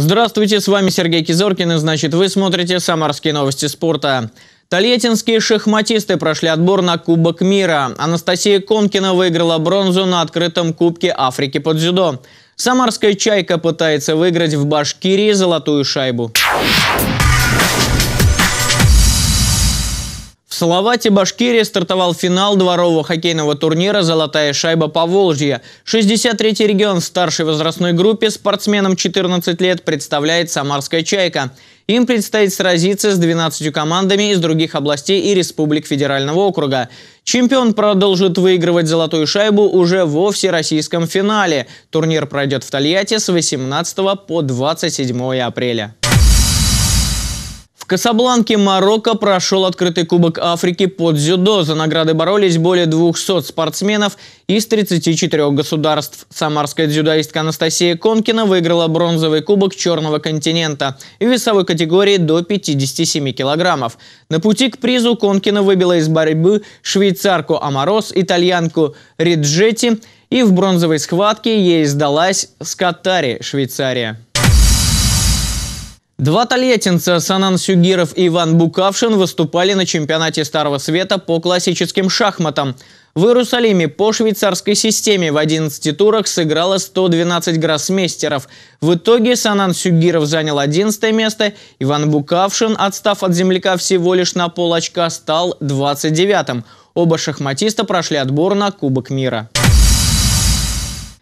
Здравствуйте, с вами Сергей Кизоркин, и значит вы смотрите «Самарские новости спорта». Тольяттинские шахматисты прошли отбор на Кубок мира. Анастасия Конкина выиграла бронзу на открытом Кубке Африки по дзюдо. Самарская «Чайка» пытается выиграть в Башкирии золотую шайбу. В Салавате Башкирии стартовал финал дворового хоккейного турнира «Золотая шайба по Волжье». 63-й регион в старшей возрастной группе спортсменам 14 лет представляет «Самарская чайка». Им предстоит сразиться с 12 командами из других областей и республик Федерального округа. Чемпион продолжит выигрывать «Золотую шайбу» уже во всероссийском финале. Турнир пройдет в Тольятти с 18 по 27 апреля. Касабланке Марокко прошел открытый Кубок Африки под дзюдо. За награды боролись более 200 спортсменов из 34 государств. Самарская дзюдоистка Анастасия Конкина выиграла бронзовый кубок Черного континента в весовой категории до 57 килограммов. На пути к призу Конкина выбила из борьбы швейцарку Амарос, итальянку Риджетти, и в бронзовой схватке ей сдалась Скатари, Швейцария. Два тольяттинца Санан Сюгиров и Иван Букавшин выступали на чемпионате Старого Света по классическим шахматам. В Иерусалиме по швейцарской системе в 11 турах сыграло 112 гроссмейстеров. В итоге Санан Сюгиров занял 11 место, Иван Букавшин, отстав от земляка всего лишь на полочка, стал 29-м. Оба шахматиста прошли отбор на Кубок мира.